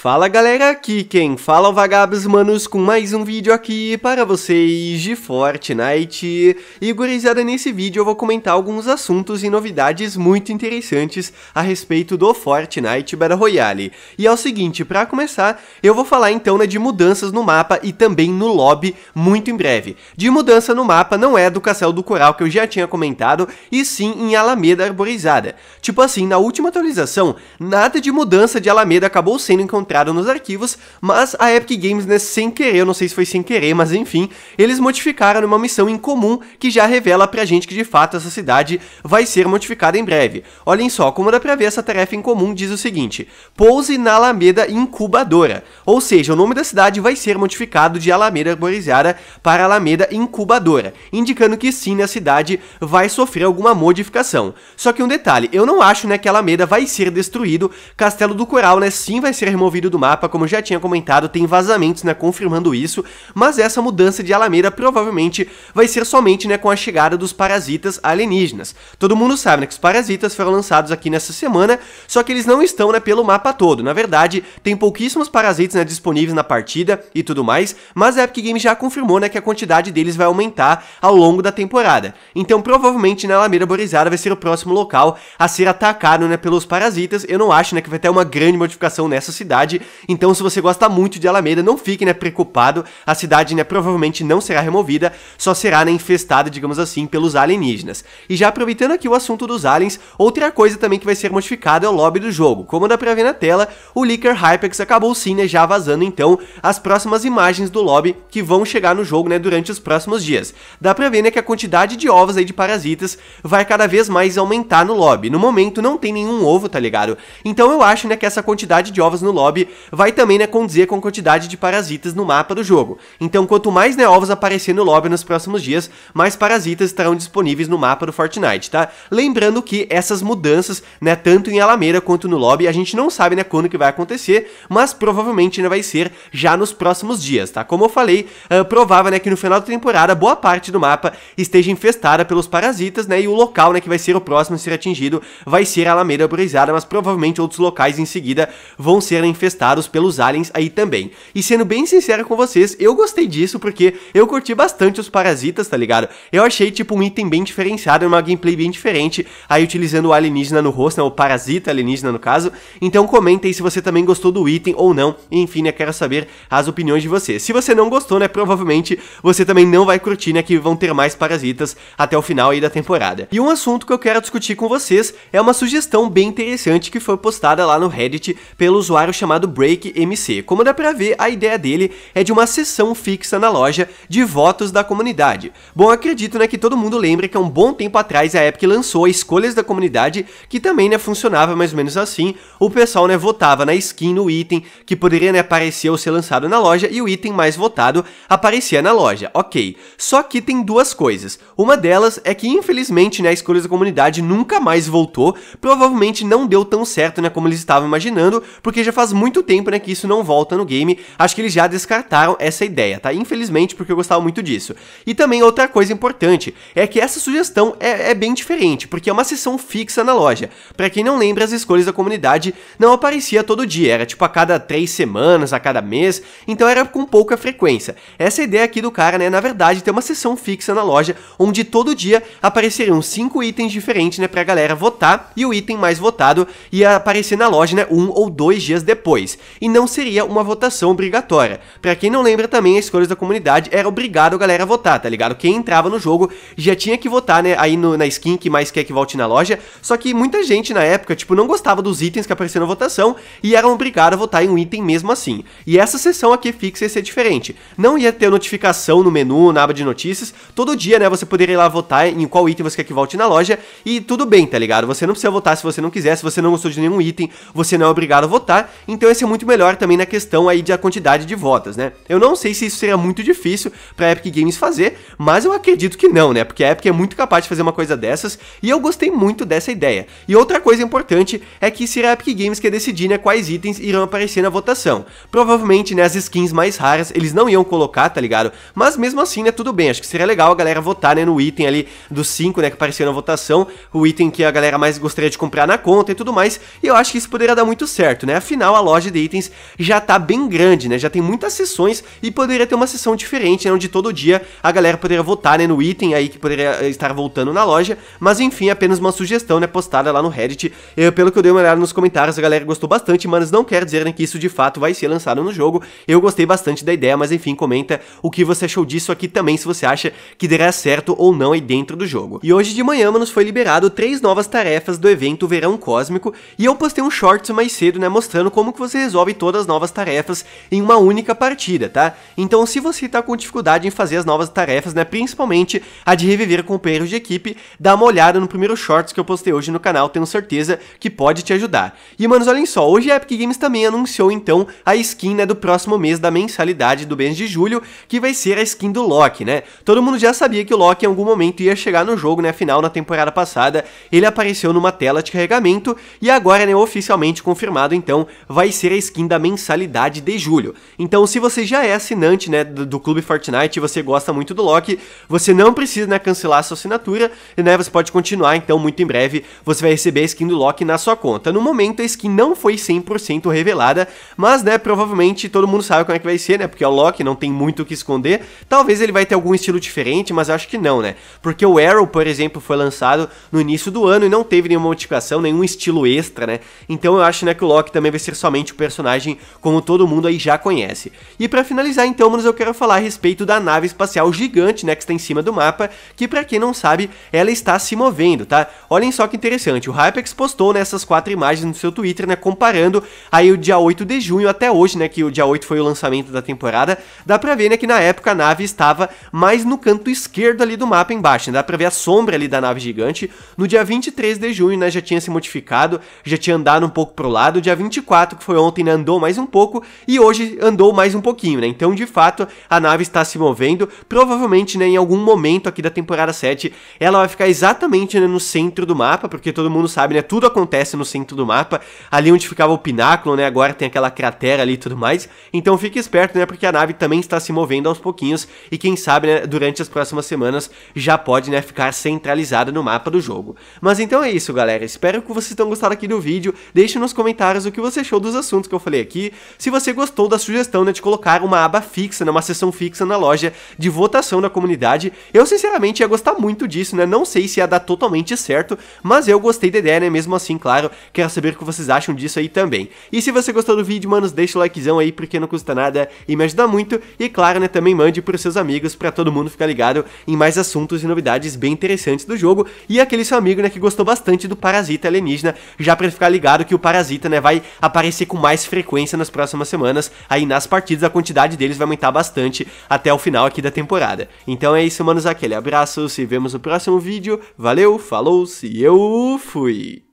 Fala galera, aqui quem fala é o Vagabos Manos com mais um vídeo aqui para vocês de Fortnite. E gurizada, nesse vídeo eu vou comentar alguns assuntos e novidades muito interessantes a respeito do Fortnite Battle Royale. E é o seguinte, para começar, eu vou falar então né, de mudanças no mapa e também no lobby muito em breve. De mudança no mapa não é do Castelo do Coral que eu já tinha comentado, e sim em Alameda Arborizada. Tipo assim, na última atualização, nada de mudança de Alameda acabou sendo encontrado encontraram nos arquivos, mas a Epic Games, né, sem querer, eu não sei se foi sem querer, mas enfim, eles modificaram uma missão em comum que já revela pra gente que de fato essa cidade vai ser modificada em breve. Olhem só, como dá pra ver, essa tarefa em comum diz o seguinte: pouse na Alameda Incubadora. Ou seja, o nome da cidade vai ser modificado de Alameda Arborizada para Alameda Incubadora, indicando que sim, a cidade vai sofrer alguma modificação. Só que um detalhe, eu não acho né, que Alameda vai ser destruído, Castelo do Coral né, sim vai ser removido do mapa, como já tinha comentado, tem vazamentos né, confirmando isso, mas essa mudança de Alameda provavelmente vai ser somente né, com a chegada dos parasitas alienígenas. Todo mundo sabe né, que os parasitas foram lançados aqui nessa semana, só que eles não estão né, pelo mapa todo. Na verdade, tem pouquíssimos parasitas né, disponíveis na partida e tudo mais, mas a Epic Games já confirmou né, que a quantidade deles vai aumentar ao longo da temporada. Então, provavelmente, na né, Alameda Borizada vai ser o próximo local a ser atacado né, pelos parasitas. Eu não acho né, que vai ter uma grande modificação nessa cidade, cidade. Então, se você gosta muito de Alameda, não fique né, preocupado. A cidade né, provavelmente não será removida, só será né, infestada, digamos assim, pelos alienígenas. E já aproveitando aqui o assunto dos aliens, outra coisa também que vai ser modificada é o lobby do jogo. Como dá pra ver na tela, o Licker Hypex acabou sim né, já vazando então as próximas imagens do lobby que vão chegar no jogo né, durante os próximos dias. Dá pra ver né, que a quantidade de ovos aí de parasitas vai cada vez mais aumentar no lobby. No momento não tem nenhum ovo, tá ligado? Então eu acho né, que essa quantidade de ovos no lobby vai também né, condizer com a quantidade de parasitas no mapa do jogo. Então, quanto mais Neovos aparecer no lobby nos próximos dias, mais parasitas estarão disponíveis no mapa do Fortnite, tá? Lembrando que essas mudanças, né, tanto em Alameda quanto no lobby, a gente não sabe, né, quando que vai acontecer, mas provavelmente né, vai ser já nos próximos dias, tá? Como eu falei, uh, ah, provável, né, que no final da temporada boa parte do mapa esteja infestada pelos parasitas, né, e o local, né, que vai ser o próximo a ser atingido vai ser Alameda Burizada, mas provavelmente outros locais em seguida vão ser infestados infestados pelos aliens aí também. E sendo bem sincero com vocês, eu gostei disso porque eu curti bastante os parasitas, tá ligado? Eu achei tipo um item bem diferenciado, uma gameplay bem diferente, aí utilizando o alienígena no rosto, né, o parasita alienígena no caso. Então comenta aí se você também gostou do item ou não. Enfim, né, quero saber as opiniões de vocês. Se você não gostou, né, provavelmente você também não vai curtir, né, que vão ter mais parasitas até o final aí da temporada. E um assunto que eu quero discutir com vocês é uma sugestão bem interessante que foi postada lá no Reddit pelo usuário chamado chamado Break MC. Como dá pra ver, a ideia dele é de uma sessão fixa na loja de votos da comunidade. Bom, acredito né, que todo mundo lembra que há um bom tempo atrás a Epic lançou Escolhas da Comunidade, que também né, funcionava mais ou menos assim. O pessoal né, votava na skin, no item, que poderia né, aparecer ou ser lançado na loja, e o item mais votado aparecia na loja, ok. Só que tem duas coisas. Uma delas é que, infelizmente, né, a Escolhas da Comunidade nunca mais voltou, provavelmente não deu tão certo né, como eles estavam imaginando, porque já faz muito muito tempo, né, que isso não volta no game. Acho que eles já descartaram essa ideia, tá? Infelizmente, porque eu gostava muito disso. E também outra coisa importante é que essa sugestão é, é bem diferente, porque é uma sessão fixa na loja. Para quem não lembra, as escolhas da comunidade não aparecia todo dia, era tipo a cada três semanas, a cada mês, então era com pouca frequência. Essa é ideia aqui do cara, né, na verdade, ter uma sessão fixa na loja, onde todo dia apareceriam cinco itens diferentes, né, pra galera votar, e o item mais votado ia aparecer na loja, né, um ou dois dias depois depois, e não seria uma votação obrigatória. Para quem não lembra também, as escolhas da comunidade era obrigado a galera a votar, tá ligado? Quem entrava no jogo já tinha que votar, né, aí no, na skin que mais quer que volte na loja, só que muita gente na época, tipo, não gostava dos itens que apareciam na votação e eram obrigados a votar em um item mesmo assim. E essa sessão aqui fixa ia ser diferente. Não ia ter notificação no menu, na aba de notícias, todo dia, né, você poderia ir lá votar em qual item você quer que volte na loja e tudo bem, tá ligado? Você não precisa votar se você não quiser, se você não gostou de nenhum item, você não é obrigado a votar, então ia ser é muito melhor também na questão aí de a quantidade de votos, né? Eu não sei se isso seria muito difícil para Epic Games fazer, mas eu acredito que não, né? Porque a Epic é muito capaz de fazer uma coisa dessas e eu gostei muito dessa ideia. E outra coisa importante é que será a Epic Games que ia decidir né, quais itens irão aparecer na votação. Provavelmente, né, as skins mais raras eles não iam colocar, tá ligado? Mas mesmo assim, né, tudo bem, acho que seria legal a galera votar, né, no item ali dos 5, né, que apareceu na votação, o item que a galera mais gostaria de comprar na conta e tudo mais, e eu acho que isso poderia dar muito certo, né? Afinal, a loja de itens já tá bem grande, né? Já tem muitas sessões e poderia ter uma sessão diferente, né? Onde todo dia a galera poderia votar né, no item aí que poderia eh, estar voltando na loja. Mas enfim, apenas uma sugestão, né? Postada lá no Reddit. Eu, pelo que eu dei uma olhada nos comentários, a galera gostou bastante, mas não quer dizer né, que isso de fato vai ser lançado no jogo. Eu gostei bastante da ideia, mas enfim, comenta o que você achou disso aqui também, se você acha que dará certo ou não aí dentro do jogo. E hoje de manhã, nos foi liberado três novas tarefas do evento Verão Cósmico e eu postei um shorts mais cedo, né? Mostrando como que você resolve todas as novas tarefas em uma única partida, tá? Então se você está com dificuldade em fazer as novas tarefas, né, principalmente a de reviver companheiros de equipe, dá uma olhada no primeiro shorts que eu postei hoje no canal, tenho certeza que pode te ajudar. E manos, olhem só, hoje a Epic Games também anunciou então a skin né, do próximo mês da mensalidade do mês de julho, que vai ser a skin do Loki, né? Todo mundo já sabia que o Loki em algum momento ia chegar no jogo, né? Afinal, na temporada passada, ele apareceu numa tela de carregamento e agora, né, oficialmente confirmado, então, vai vai ser a skin da mensalidade de julho. Então, se você já é assinante né, do, do Clube Fortnite e você gosta muito do Loki, você não precisa né, cancelar a sua assinatura, né, você pode continuar, então muito em breve você vai receber a skin do Loki na sua conta. No momento, a skin não foi 100% revelada, mas né, provavelmente todo mundo sabe como é que vai ser, né, porque é o Loki não tem muito o que esconder, talvez ele vai ter algum estilo diferente, mas acho que não, né, porque o Arrow, por exemplo, foi lançado no início do ano e não teve nenhuma modificação, nenhum estilo extra, né, então eu acho né, que o Loki também vai ser somente o personagem como todo mundo aí já conhece. E para finalizar então, manos, eu quero falar a respeito da nave espacial gigante, né, que está em cima do mapa, que para quem não sabe, ela está se movendo, tá? Olhem só que interessante, o Hypex postou nessas né, quatro imagens no seu Twitter, né, comparando aí o dia 8 de junho até hoje, né, que o dia 8 foi o lançamento da temporada, dá pra ver, né, que na época a nave estava mais no canto esquerdo ali do mapa embaixo, né, dá pra ver a sombra ali da nave gigante, no dia 23 de junho, né, já tinha se modificado, já tinha andado um pouco pro lado, dia 24, que foi ontem, né? Andou mais um pouco e hoje andou mais um pouquinho, né? Então, de fato, a nave está se movendo. Provavelmente, né, em algum momento aqui da temporada 7, ela vai ficar exatamente né, no centro do mapa, porque todo mundo sabe, né? Tudo acontece no centro do mapa, ali onde ficava o pináculo, né? Agora tem aquela cratera ali e tudo mais. Então, fique esperto, né? Porque a nave também está se movendo aos pouquinhos e quem sabe, né, durante as próximas semanas já pode, né, ficar centralizada no mapa do jogo. Mas então é isso, galera. Espero que vocês tenham gostado aqui do vídeo. Deixe nos comentários o que você achou dos assuntos que eu falei aqui, se você gostou da sugestão né, de colocar uma aba fixa, né, uma seção fixa na loja de votação da comunidade, eu sinceramente ia gostar muito disso, né? Não sei se ia dar totalmente certo, mas eu gostei da ideia, né? Mesmo assim, claro, quero saber o que vocês acham disso aí também. E se você gostou do vídeo, manos, deixa o likezão aí, porque não custa nada e me ajuda muito. E claro, né, também mande pros seus amigos para todo mundo ficar ligado em mais assuntos e novidades bem interessantes do jogo. E aquele seu amigo, né, que gostou bastante do Parasita Alienígena, já para ficar ligado que o Parasita, né, vai aparecer com mais frequência nas próximas semanas. Aí nas partidas a quantidade deles vai aumentar bastante até o final aqui da temporada. Então é isso, manos, aquele abraço, se vemos no próximo vídeo. Valeu, falou, se eu fui!